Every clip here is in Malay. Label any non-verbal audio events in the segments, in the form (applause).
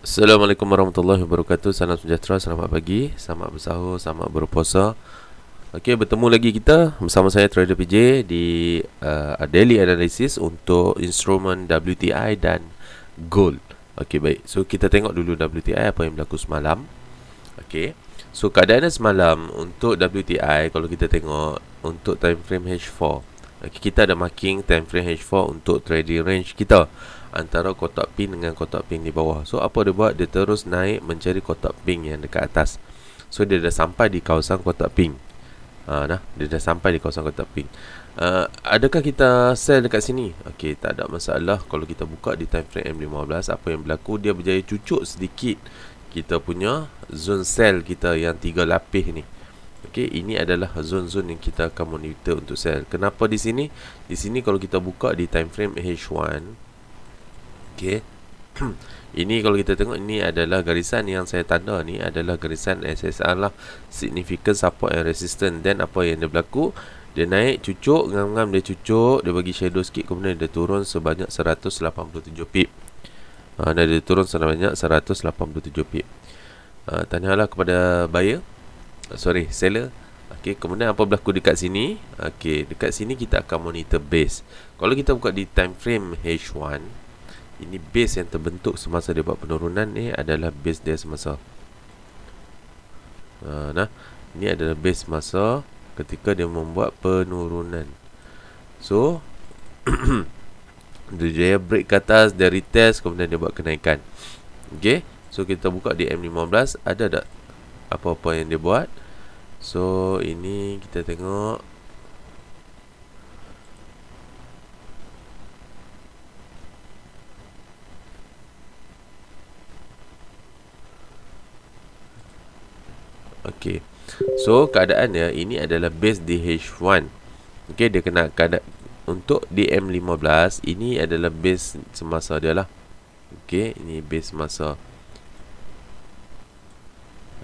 Assalamualaikum warahmatullahi wabarakatuh Salam sejahtera, selamat pagi Selamat bersahur, selamat berpuasa Okey, bertemu lagi kita bersama saya Trader PJ Di uh, Daily Analysis untuk instrumen WTI dan Gold Okey, baik So, kita tengok dulu WTI apa yang berlaku semalam Okey So, keadaannya semalam untuk WTI Kalau kita tengok untuk time frame H4 okay, Kita ada marking time frame H4 untuk trading range kita antara kotak pin dengan kotak pin di bawah. So apa dia buat? Dia terus naik mencari kotak pin yang dekat atas. So dia dah sampai di kawasan kotak pin. Ha nah, dia dah sampai di kawasan kotak pin. Uh, adakah kita sell dekat sini? Okey, tak ada masalah kalau kita buka di time frame M15 apa yang berlaku dia berjaya cucuk sedikit kita punya zone sell kita yang tiga lapis ni. Okey, ini adalah zone-zone yang kita akan monitor untuk sell. Kenapa di sini? Di sini kalau kita buka di time frame H1 Okey. (clears throat) ini kalau kita tengok ini adalah garisan yang saya tanda ni adalah garisan SSR lah significant support and resistance then apa yang dia berlaku dia naik cucuk ngam-ngam dia cucuk dia bagi shadow sikit kemudian dia turun sebanyak 187 pip ha, dan dia turun sebanyak 187 pip ha, tanyalah kepada buyer sorry seller Okey, kemudian apa berlaku dekat sini? Okey, dekat sini kita akan monitor base. Kalau kita buka di time frame H1, ini base yang terbentuk semasa dia buat penurunan ni adalah base dia semasa uh, nah ini adalah base masa ketika dia membuat penurunan so (clears throat) dia break ke atas dia retest kemudian dia buat kenaikan Okay so kita buka di M15 ada tak apa-apa yang dia buat so ini kita tengok Okay. So keadaannya ini adalah base DH1. Okay, dia kena keadaan untuk DM15 ini adalah base semasa dia lah. Okay, ini base masa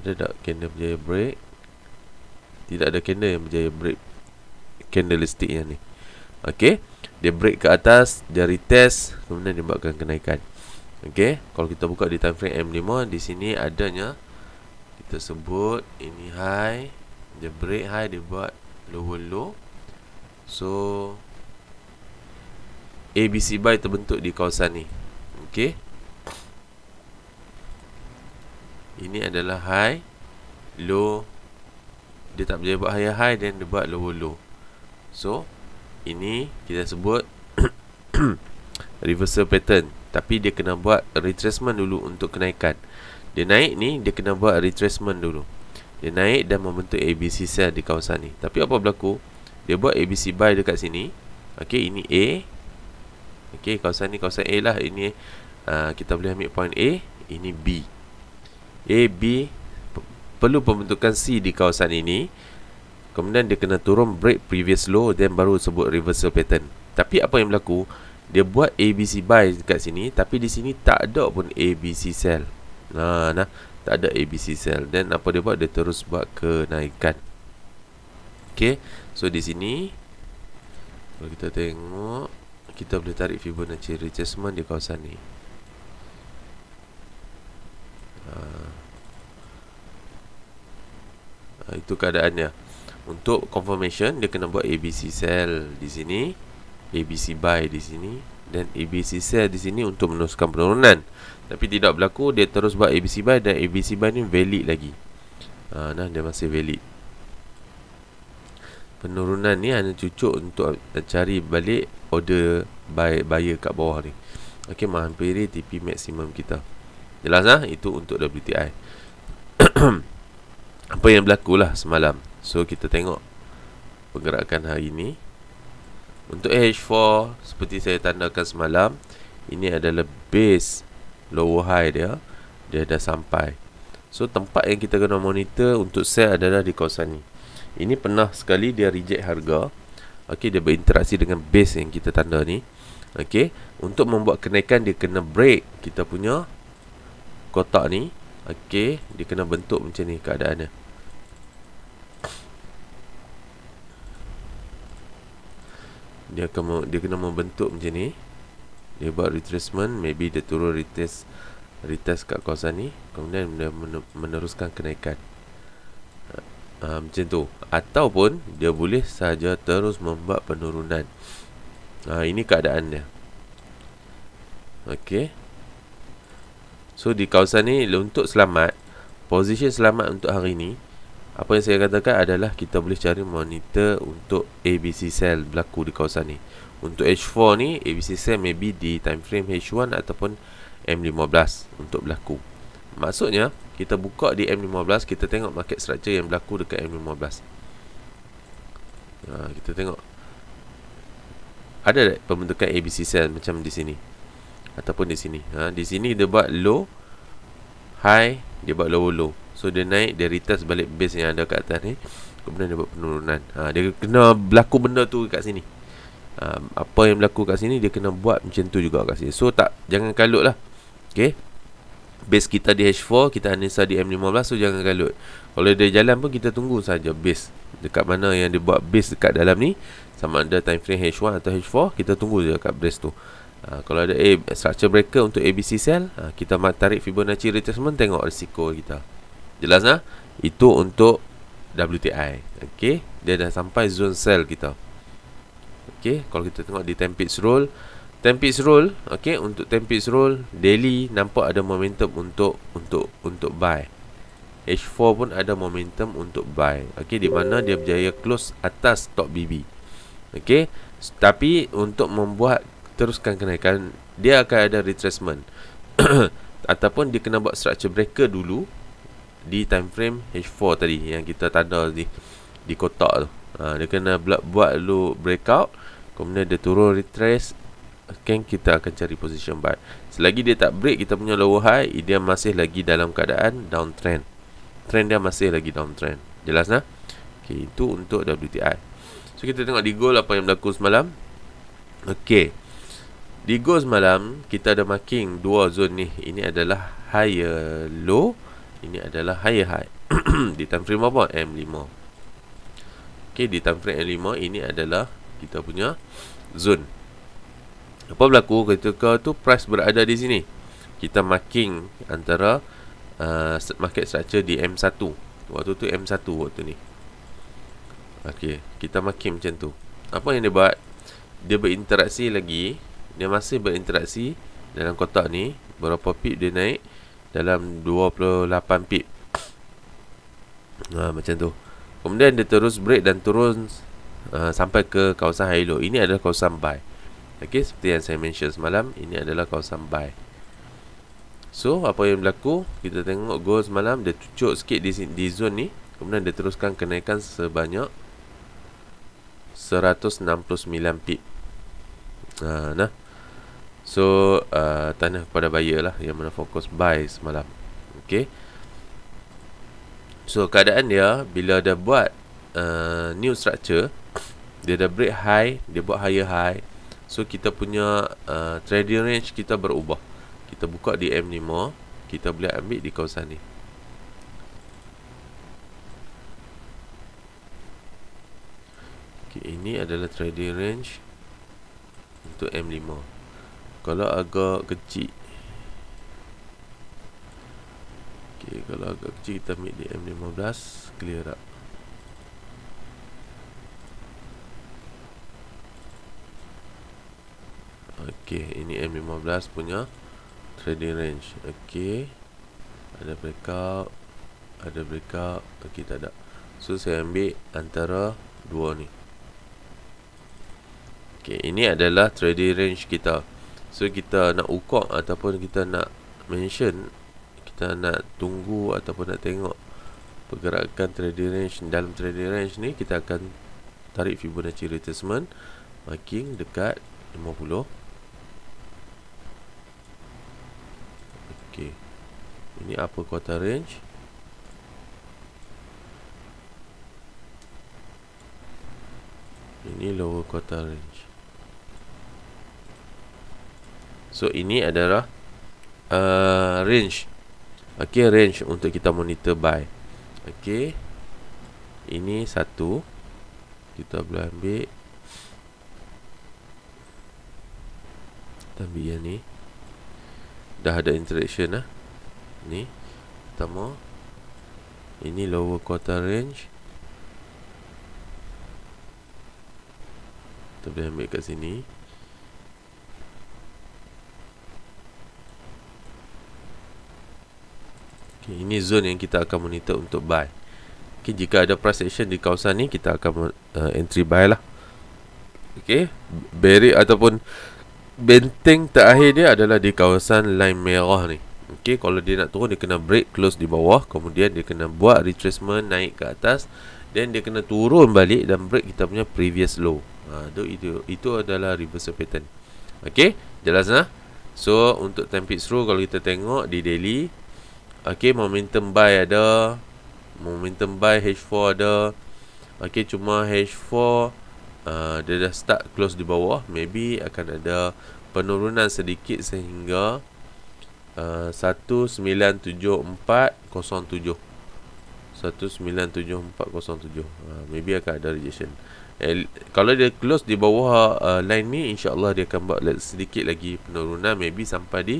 Ada tak candle berjaya break? Tidak ada candle yang berjaya break candlestick yang ni. Okay, dia break ke atas, dari test kemudian dia buatkan kenaikan. Okay, kalau kita buka di time frame M5, di sini adanya kita sebut ini high dia break high dia buat lower low so ABC buy terbentuk di kawasan ni ok ini adalah high low dia tak boleh buat higher high dan dia buat lower low so ini kita sebut (coughs) reversal pattern tapi dia kena buat retracement dulu untuk kenaikan dia naik ni Dia kena buat retracement dulu Dia naik dan membentuk ABC sell di kawasan ni Tapi apa berlaku Dia buat ABC buy dekat sini Okay ini A Okay kawasan ni kawasan A lah Ini uh, kita boleh ambil point A Ini B A, B Perlu pembentukan C di kawasan ini Kemudian dia kena turun break previous low Then baru sebut reversal pattern Tapi apa yang berlaku Dia buat ABC buy dekat sini Tapi di sini tak ada pun ABC sell Nah, ha, nah, tak ada ABC cell Then apa dia buat? Dia terus buat kenaikan. Okay, so di sini kalau kita tengok kita boleh tarik Fibonacci retracement di kawasan ni. Ha. Ha, itu keadaannya. Untuk confirmation dia kena buat ABC cell di sini, ABC buy di sini, dan ABC sell di sini untuk meneruskan penurunan tapi tidak berlaku dia terus buat ABC buy dan ABC buy ni valid lagi ha, nah dia masih valid penurunan ni hanya cucuk untuk cari balik order buy, buyer kat bawah ni ok menghampiri TP maksimum kita jelas lah itu untuk WTI (coughs) apa yang berlaku lah semalam so kita tengok pergerakan hari ni untuk H4 seperti saya tandakan semalam Ini adalah base low high dia Dia dah sampai So tempat yang kita kena monitor untuk sell adalah di kawasan ni Ini pernah sekali dia reject harga Okay dia berinteraksi dengan base yang kita tanda ni Okay Untuk membuat kenaikan dia kena break kita punya kotak ni Okay Dia kena bentuk macam ni keadaannya dia akan dia kena membentuk macam ni dia buat retracement maybe dia turun retest retest kat kawasan ni kemudian dia meneruskan kenaikan ha, macam tu ataupun dia boleh saja terus membuat penurunan ha, ini keadaan dia Okey. So di kawasan ni untuk selamat, position selamat untuk hari ni apa yang saya katakan adalah kita boleh cari monitor untuk ABC cell berlaku di kawasan ni untuk H4 ni ABC cell maybe di time frame H1 ataupun M15 untuk berlaku maksudnya kita buka di M15 kita tengok market structure yang berlaku dekat M15 ha, ah, kita tengok ada tak pembentukan ABC cell macam di sini ataupun di sini ha, di sini dia buat low high dia buat low low So dia naik Dia retest balik base yang ada kat atas ni Kemudian dia buat penurunan ha, Dia kena berlaku benda tu kat sini ha, Apa yang berlaku kat sini Dia kena buat macam tu juga kat sini So tak Jangan kalut lah Okay Base kita di H4 Kita Anissa di M15 So jangan kalut Kalau dia jalan pun Kita tunggu saja base Dekat mana yang dia buat base dekat dalam ni Sama ada time frame H1 atau H4 Kita tunggu je kat base tu ha, Kalau ada A, structure breaker untuk ABC cell ha, Kita tarik Fibonacci retracement Tengok risiko kita Jelas lah Itu untuk WTI Okay Dia dah sampai zone sell kita Okay Kalau kita tengok di Tempest Roll Tempest Roll Okay Untuk Tempest Roll Daily Nampak ada momentum untuk Untuk Untuk buy H4 pun ada momentum untuk buy Okay Di mana dia berjaya close atas top BB Okay Tapi Untuk membuat Teruskan kenaikan Dia akan ada retracement (coughs) Ataupun dia kena buat structure breaker dulu di time frame H4 tadi yang kita tanda di di kotak tu. Ha, dia kena buat buat dulu breakout kemudian dia turun retrace Okay, kita akan cari position buy Selagi dia tak break kita punya lower high Dia masih lagi dalam keadaan downtrend Trend dia masih lagi downtrend Jelas lah okay, Itu untuk WTI So kita tengok di gold apa yang berlaku semalam Okey. Di gold semalam kita ada marking dua zone ni Ini adalah higher low ini adalah higher high (clears throat) Di time frame apa? M5 Ok, di time frame M5 Ini adalah kita punya zone Apa berlaku ketika tu price berada di sini Kita marking antara uh, market structure di M1 Waktu tu M1 waktu ni Ok, kita marking macam tu Apa yang dia buat? Dia berinteraksi lagi Dia masih berinteraksi dalam kotak ni Berapa pip dia naik dalam 28 pip ha, macam tu kemudian dia terus break dan turun uh, sampai ke kawasan high low ini adalah kawasan buy Okey, seperti yang saya mention semalam ini adalah kawasan buy so apa yang berlaku kita tengok gold semalam dia cucuk sikit di, di zone ni kemudian dia teruskan kenaikan sebanyak 169 pip ha, nah So uh, tanya kepada buyer lah yang mana fokus buy semalam Okay So keadaan dia bila dia buat uh, new structure Dia dah break high, dia buat higher high So kita punya uh, trading range kita berubah Kita buka di M5 Kita boleh ambil di kawasan ni ini adalah trading range Untuk M5 kalau agak kecil Okay, kalau agak kecil kita ambil DM15 clear tak Okay, ini M15 punya trading range Okay, ada breakout ada breakout okay, tak ada so saya ambil antara dua ni Okay, ini adalah trading range kita So kita nak ukur ataupun kita nak mention Kita nak tunggu ataupun nak tengok Pergerakan trading range dalam trading range ni Kita akan tarik Fibonacci retracement Marking dekat 50 Okay Ini apa quarter range Ini lower quarter range So ini adalah uh, range. Okey, range untuk kita monitor buy. Okey. Ini satu kita boleh ambil tambah yang ni. Dah ada interaction lah Ni pertama ini lower quarter range. Kita boleh ambil kat sini okay, ini zone yang kita akan monitor untuk buy okay, jika ada price action di kawasan ni kita akan uh, entry buy lah okay, barrier ataupun benteng terakhir dia adalah di kawasan line merah ni Okay, kalau dia nak turun dia kena break close di bawah kemudian dia kena buat retracement naik ke atas then dia kena turun balik dan break kita punya previous low ha, itu, itu, itu adalah reverse pattern Okay, jelas lah so untuk time pit through kalau kita tengok di daily Okay momentum buy ada Momentum buy H4 ada Okay cuma H4 uh, Dia dah start close di bawah Maybe akan ada penurunan sedikit sehingga uh, 197407 1974.07 uh, Maybe akan ada rejection And, Kalau dia close di bawah uh, line ni InsyaAllah dia akan buat sedikit lagi penurunan Maybe sampai di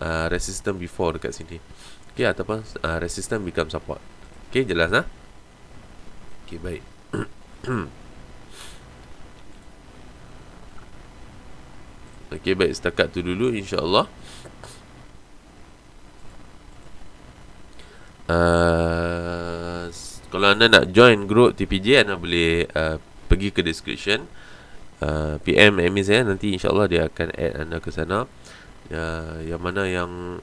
uh, resistance before dekat sini Okay, ataupun uh, resistance become support. Okay, jelas lah. Okay, baik. (clears throat) okay, baik. Setakat tu dulu, insyaAllah. Uh, kalau anda nak join group TPJ, anda boleh uh, pergi ke description. Uh, PM admin saya, nanti insya Allah dia akan add anda ke sana. Uh, yang mana yang...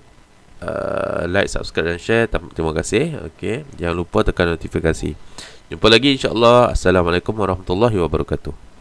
Uh, like, subscribe dan share. Terima kasih. Okey, jangan lupa tekan notifikasi. Jumpa lagi insya-Allah. Assalamualaikum warahmatullahi wabarakatuh.